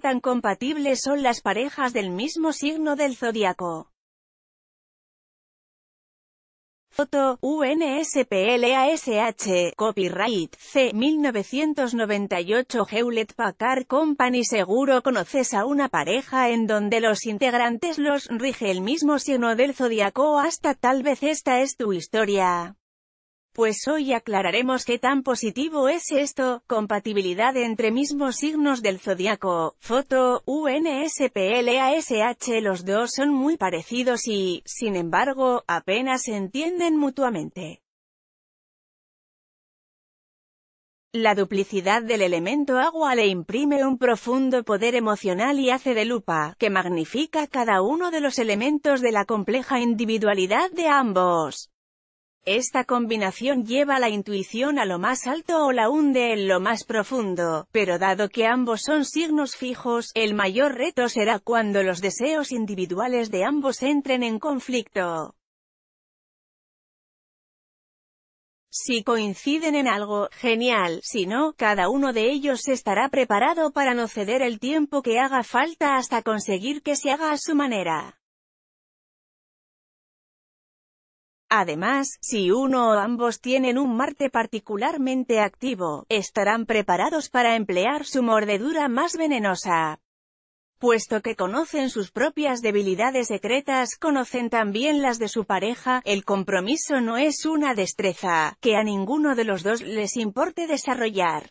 tan compatibles son las parejas del mismo signo del zodiaco. Foto, UNSPLASH, Copyright, C. 1998 Hewlett Packard Company Seguro conoces a una pareja en donde los integrantes los rige el mismo signo del zodiaco hasta tal vez esta es tu historia. Pues hoy aclararemos qué tan positivo es esto, compatibilidad entre mismos signos del zodiaco, foto, UNSPLASH los dos son muy parecidos y, sin embargo, apenas se entienden mutuamente. La duplicidad del elemento agua le imprime un profundo poder emocional y hace de lupa, que magnifica cada uno de los elementos de la compleja individualidad de ambos. Esta combinación lleva la intuición a lo más alto o la hunde en lo más profundo, pero dado que ambos son signos fijos, el mayor reto será cuando los deseos individuales de ambos entren en conflicto. Si coinciden en algo, genial, si no, cada uno de ellos estará preparado para no ceder el tiempo que haga falta hasta conseguir que se haga a su manera. Además, si uno o ambos tienen un Marte particularmente activo, estarán preparados para emplear su mordedura más venenosa. Puesto que conocen sus propias debilidades secretas, conocen también las de su pareja, el compromiso no es una destreza, que a ninguno de los dos les importe desarrollar.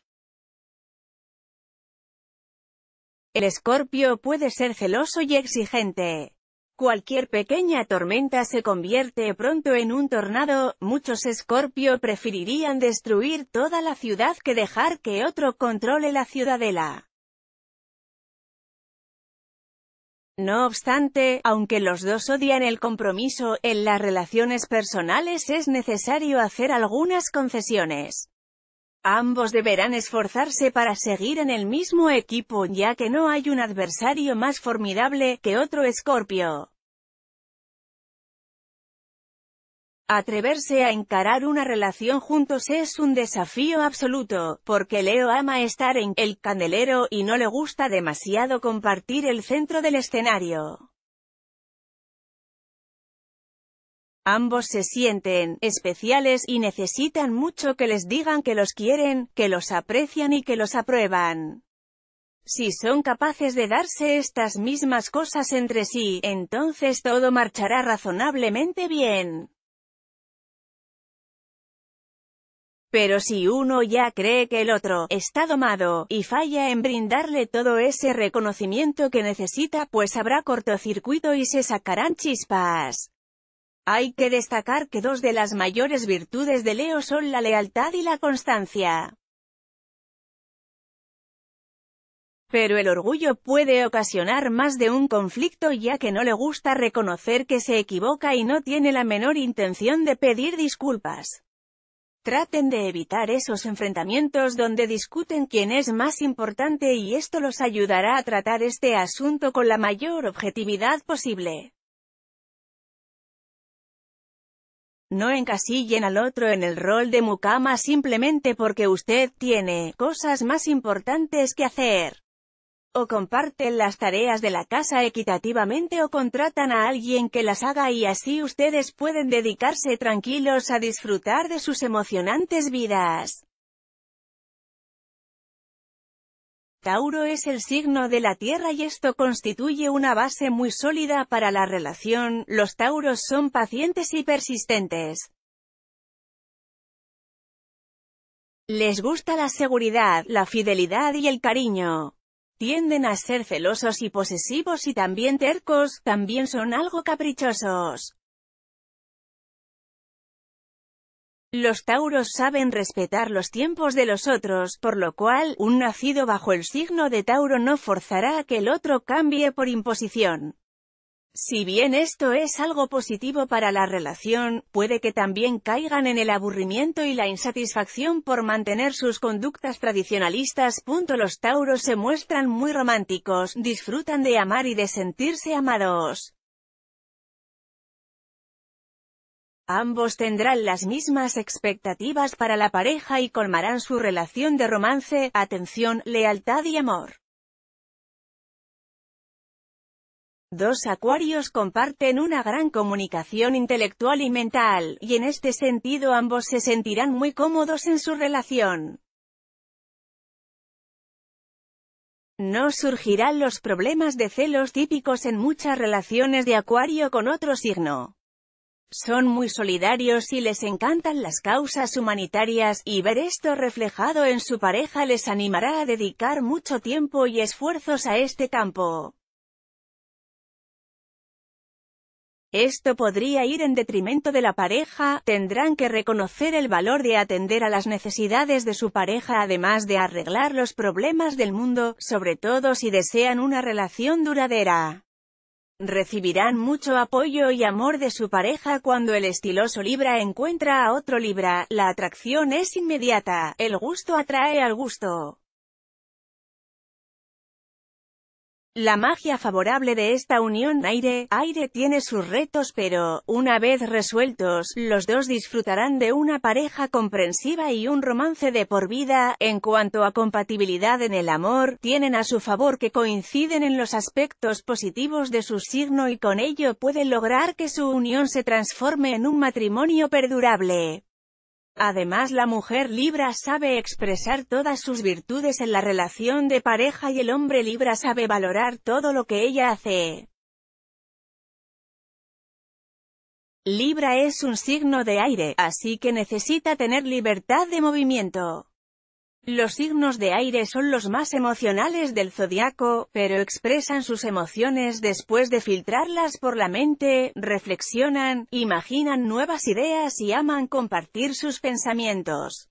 El escorpio puede ser celoso y exigente. Cualquier pequeña tormenta se convierte pronto en un tornado, muchos escorpio preferirían destruir toda la ciudad que dejar que otro controle la ciudadela. No obstante, aunque los dos odian el compromiso, en las relaciones personales es necesario hacer algunas concesiones. Ambos deberán esforzarse para seguir en el mismo equipo ya que no hay un adversario más formidable que otro escorpio. Atreverse a encarar una relación juntos es un desafío absoluto, porque Leo ama estar en el candelero y no le gusta demasiado compartir el centro del escenario. Ambos se sienten especiales y necesitan mucho que les digan que los quieren, que los aprecian y que los aprueban. Si son capaces de darse estas mismas cosas entre sí, entonces todo marchará razonablemente bien. Pero si uno ya cree que el otro está domado, y falla en brindarle todo ese reconocimiento que necesita pues habrá cortocircuito y se sacarán chispas. Hay que destacar que dos de las mayores virtudes de Leo son la lealtad y la constancia. Pero el orgullo puede ocasionar más de un conflicto ya que no le gusta reconocer que se equivoca y no tiene la menor intención de pedir disculpas. Traten de evitar esos enfrentamientos donde discuten quién es más importante y esto los ayudará a tratar este asunto con la mayor objetividad posible. No encasillen al otro en el rol de mucama simplemente porque usted tiene cosas más importantes que hacer. O comparten las tareas de la casa equitativamente o contratan a alguien que las haga y así ustedes pueden dedicarse tranquilos a disfrutar de sus emocionantes vidas. Tauro es el signo de la Tierra y esto constituye una base muy sólida para la relación, los Tauros son pacientes y persistentes. Les gusta la seguridad, la fidelidad y el cariño. Tienden a ser celosos y posesivos y también tercos, también son algo caprichosos. Los tauros saben respetar los tiempos de los otros, por lo cual, un nacido bajo el signo de Tauro no forzará a que el otro cambie por imposición. Si bien esto es algo positivo para la relación, puede que también caigan en el aburrimiento y la insatisfacción por mantener sus conductas tradicionalistas. Los tauros se muestran muy románticos, disfrutan de amar y de sentirse amados. Ambos tendrán las mismas expectativas para la pareja y colmarán su relación de romance, atención, lealtad y amor. Dos acuarios comparten una gran comunicación intelectual y mental, y en este sentido ambos se sentirán muy cómodos en su relación. No surgirán los problemas de celos típicos en muchas relaciones de acuario con otro signo. Son muy solidarios y les encantan las causas humanitarias, y ver esto reflejado en su pareja les animará a dedicar mucho tiempo y esfuerzos a este campo. Esto podría ir en detrimento de la pareja, tendrán que reconocer el valor de atender a las necesidades de su pareja además de arreglar los problemas del mundo, sobre todo si desean una relación duradera. Recibirán mucho apoyo y amor de su pareja cuando el estiloso Libra encuentra a otro Libra, la atracción es inmediata, el gusto atrae al gusto. La magia favorable de esta unión aire-aire tiene sus retos pero, una vez resueltos, los dos disfrutarán de una pareja comprensiva y un romance de por vida. En cuanto a compatibilidad en el amor, tienen a su favor que coinciden en los aspectos positivos de su signo y con ello pueden lograr que su unión se transforme en un matrimonio perdurable. Además la mujer Libra sabe expresar todas sus virtudes en la relación de pareja y el hombre Libra sabe valorar todo lo que ella hace. Libra es un signo de aire, así que necesita tener libertad de movimiento. Los signos de aire son los más emocionales del zodiaco, pero expresan sus emociones después de filtrarlas por la mente, reflexionan, imaginan nuevas ideas y aman compartir sus pensamientos.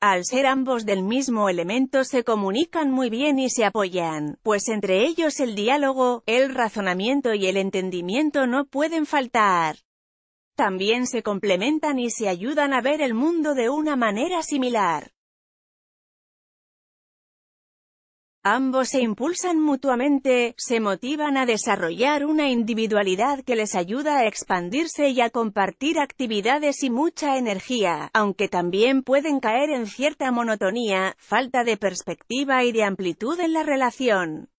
Al ser ambos del mismo elemento se comunican muy bien y se apoyan, pues entre ellos el diálogo, el razonamiento y el entendimiento no pueden faltar. También se complementan y se ayudan a ver el mundo de una manera similar. Ambos se impulsan mutuamente, se motivan a desarrollar una individualidad que les ayuda a expandirse y a compartir actividades y mucha energía, aunque también pueden caer en cierta monotonía, falta de perspectiva y de amplitud en la relación.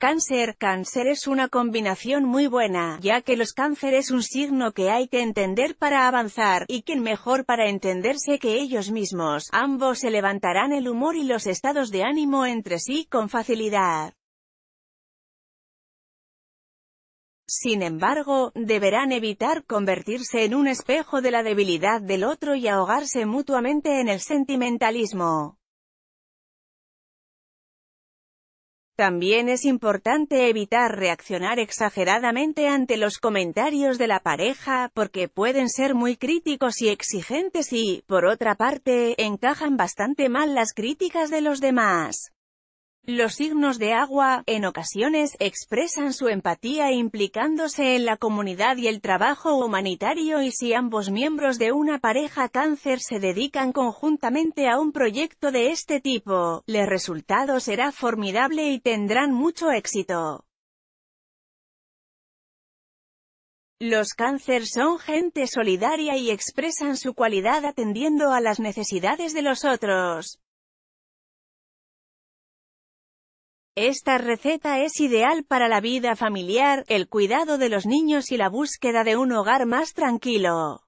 Cáncer Cáncer es una combinación muy buena, ya que los cáncer es un signo que hay que entender para avanzar, y que mejor para entenderse que ellos mismos. Ambos se levantarán el humor y los estados de ánimo entre sí con facilidad. Sin embargo, deberán evitar convertirse en un espejo de la debilidad del otro y ahogarse mutuamente en el sentimentalismo. También es importante evitar reaccionar exageradamente ante los comentarios de la pareja, porque pueden ser muy críticos y exigentes y, por otra parte, encajan bastante mal las críticas de los demás. Los signos de agua, en ocasiones, expresan su empatía implicándose en la comunidad y el trabajo humanitario y si ambos miembros de una pareja cáncer se dedican conjuntamente a un proyecto de este tipo, el resultado será formidable y tendrán mucho éxito. Los cáncer son gente solidaria y expresan su cualidad atendiendo a las necesidades de los otros. Esta receta es ideal para la vida familiar, el cuidado de los niños y la búsqueda de un hogar más tranquilo.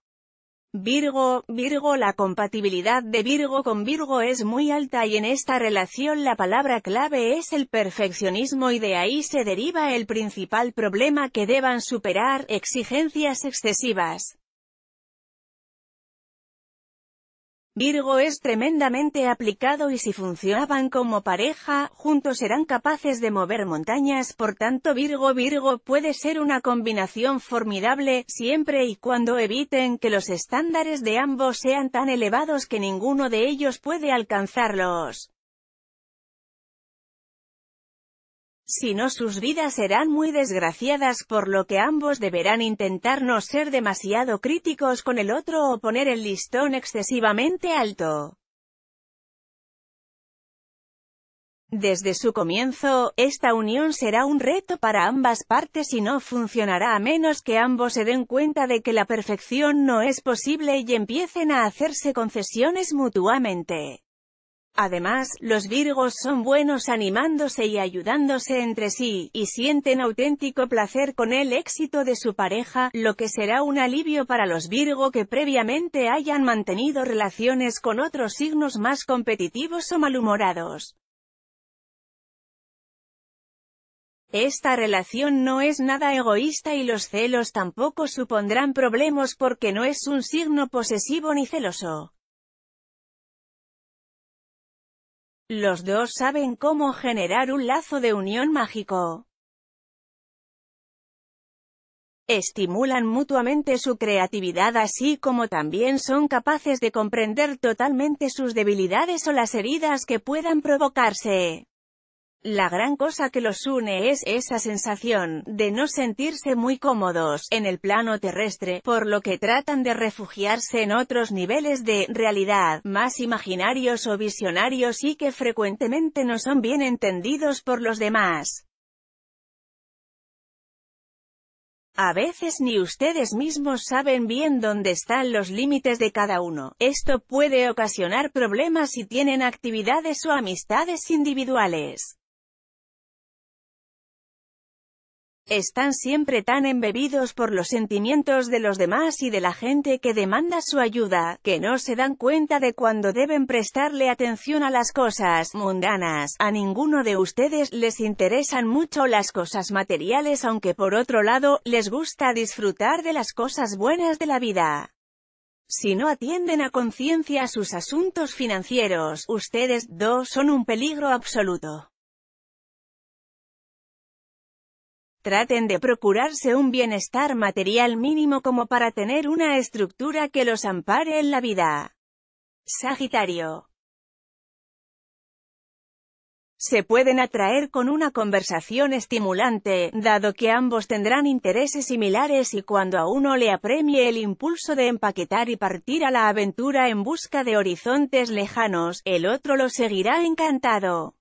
Virgo, Virgo La compatibilidad de Virgo con Virgo es muy alta y en esta relación la palabra clave es el perfeccionismo y de ahí se deriva el principal problema que deban superar, exigencias excesivas. Virgo es tremendamente aplicado y si funcionaban como pareja, juntos serán capaces de mover montañas, por tanto Virgo-Virgo puede ser una combinación formidable, siempre y cuando eviten que los estándares de ambos sean tan elevados que ninguno de ellos puede alcanzarlos. Si no sus vidas serán muy desgraciadas por lo que ambos deberán intentar no ser demasiado críticos con el otro o poner el listón excesivamente alto. Desde su comienzo, esta unión será un reto para ambas partes y no funcionará a menos que ambos se den cuenta de que la perfección no es posible y empiecen a hacerse concesiones mutuamente. Además, los Virgos son buenos animándose y ayudándose entre sí, y sienten auténtico placer con el éxito de su pareja, lo que será un alivio para los Virgo que previamente hayan mantenido relaciones con otros signos más competitivos o malhumorados. Esta relación no es nada egoísta y los celos tampoco supondrán problemas porque no es un signo posesivo ni celoso. Los dos saben cómo generar un lazo de unión mágico. Estimulan mutuamente su creatividad así como también son capaces de comprender totalmente sus debilidades o las heridas que puedan provocarse. La gran cosa que los une es esa sensación de no sentirse muy cómodos en el plano terrestre, por lo que tratan de refugiarse en otros niveles de realidad, más imaginarios o visionarios y que frecuentemente no son bien entendidos por los demás. A veces ni ustedes mismos saben bien dónde están los límites de cada uno. Esto puede ocasionar problemas si tienen actividades o amistades individuales. Están siempre tan embebidos por los sentimientos de los demás y de la gente que demanda su ayuda, que no se dan cuenta de cuando deben prestarle atención a las cosas mundanas. A ninguno de ustedes les interesan mucho las cosas materiales aunque por otro lado, les gusta disfrutar de las cosas buenas de la vida. Si no atienden a conciencia sus asuntos financieros, ustedes dos son un peligro absoluto. Traten de procurarse un bienestar material mínimo como para tener una estructura que los ampare en la vida. Sagitario. Se pueden atraer con una conversación estimulante, dado que ambos tendrán intereses similares y cuando a uno le apremie el impulso de empaquetar y partir a la aventura en busca de horizontes lejanos, el otro lo seguirá encantado.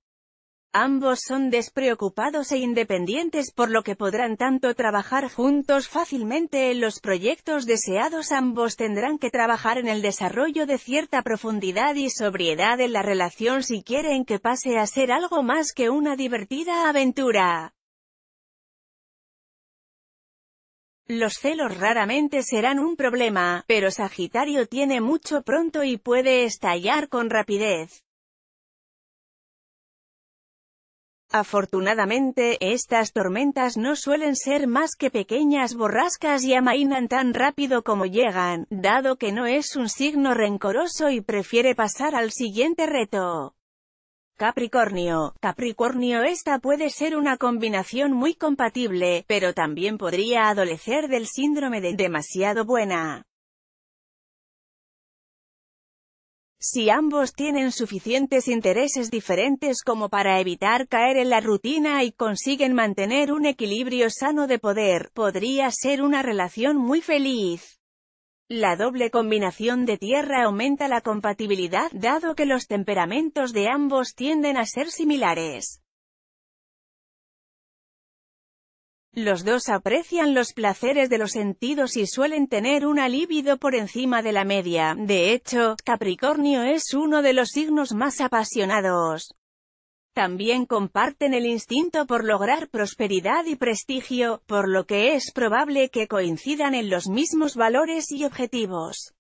Ambos son despreocupados e independientes por lo que podrán tanto trabajar juntos fácilmente en los proyectos deseados ambos tendrán que trabajar en el desarrollo de cierta profundidad y sobriedad en la relación si quieren que pase a ser algo más que una divertida aventura. Los celos raramente serán un problema, pero Sagitario tiene mucho pronto y puede estallar con rapidez. Afortunadamente, estas tormentas no suelen ser más que pequeñas borrascas y amainan tan rápido como llegan, dado que no es un signo rencoroso y prefiere pasar al siguiente reto. Capricornio. Capricornio esta puede ser una combinación muy compatible, pero también podría adolecer del síndrome de demasiado buena. Si ambos tienen suficientes intereses diferentes como para evitar caer en la rutina y consiguen mantener un equilibrio sano de poder, podría ser una relación muy feliz. La doble combinación de tierra aumenta la compatibilidad, dado que los temperamentos de ambos tienden a ser similares. Los dos aprecian los placeres de los sentidos y suelen tener una libido por encima de la media. De hecho, Capricornio es uno de los signos más apasionados. También comparten el instinto por lograr prosperidad y prestigio, por lo que es probable que coincidan en los mismos valores y objetivos.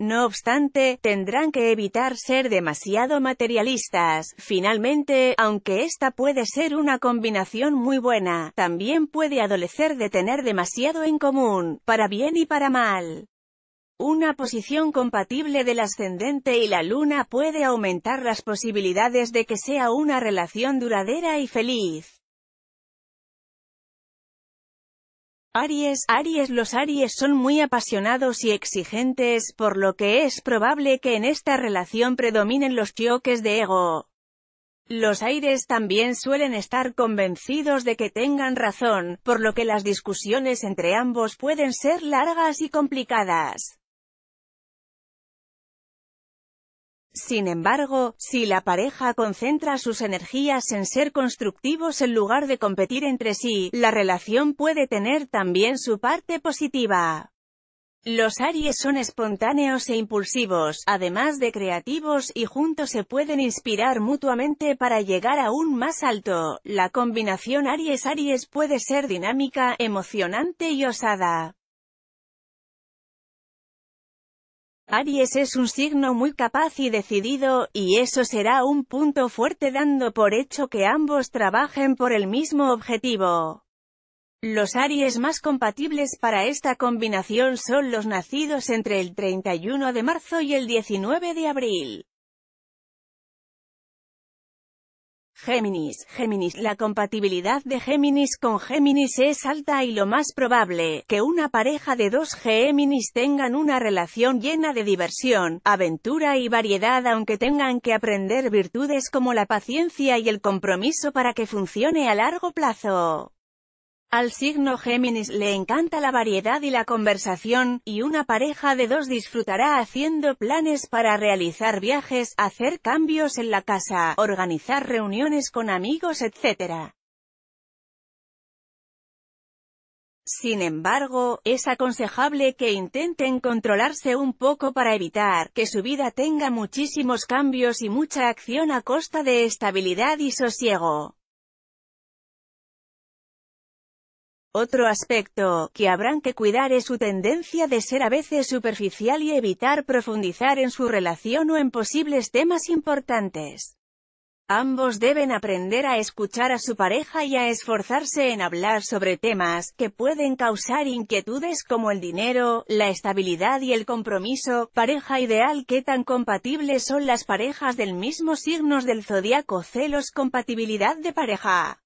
No obstante, tendrán que evitar ser demasiado materialistas. Finalmente, aunque esta puede ser una combinación muy buena, también puede adolecer de tener demasiado en común, para bien y para mal. Una posición compatible del ascendente y la luna puede aumentar las posibilidades de que sea una relación duradera y feliz. Aries, Aries Los Aries son muy apasionados y exigentes, por lo que es probable que en esta relación predominen los choques de ego. Los aires también suelen estar convencidos de que tengan razón, por lo que las discusiones entre ambos pueden ser largas y complicadas. Sin embargo, si la pareja concentra sus energías en ser constructivos en lugar de competir entre sí, la relación puede tener también su parte positiva. Los Aries son espontáneos e impulsivos, además de creativos y juntos se pueden inspirar mutuamente para llegar aún más alto. La combinación Aries-Aries puede ser dinámica, emocionante y osada. Aries es un signo muy capaz y decidido, y eso será un punto fuerte dando por hecho que ambos trabajen por el mismo objetivo. Los Aries más compatibles para esta combinación son los nacidos entre el 31 de marzo y el 19 de abril. Géminis, Géminis, la compatibilidad de Géminis con Géminis es alta y lo más probable, que una pareja de dos Géminis tengan una relación llena de diversión, aventura y variedad aunque tengan que aprender virtudes como la paciencia y el compromiso para que funcione a largo plazo. Al signo Géminis le encanta la variedad y la conversación, y una pareja de dos disfrutará haciendo planes para realizar viajes, hacer cambios en la casa, organizar reuniones con amigos etc. Sin embargo, es aconsejable que intenten controlarse un poco para evitar que su vida tenga muchísimos cambios y mucha acción a costa de estabilidad y sosiego. Otro aspecto que habrán que cuidar es su tendencia de ser a veces superficial y evitar profundizar en su relación o en posibles temas importantes. Ambos deben aprender a escuchar a su pareja y a esforzarse en hablar sobre temas que pueden causar inquietudes como el dinero, la estabilidad y el compromiso. Pareja ideal ¿Qué tan compatibles son las parejas del mismo signos del zodiaco celos compatibilidad de pareja?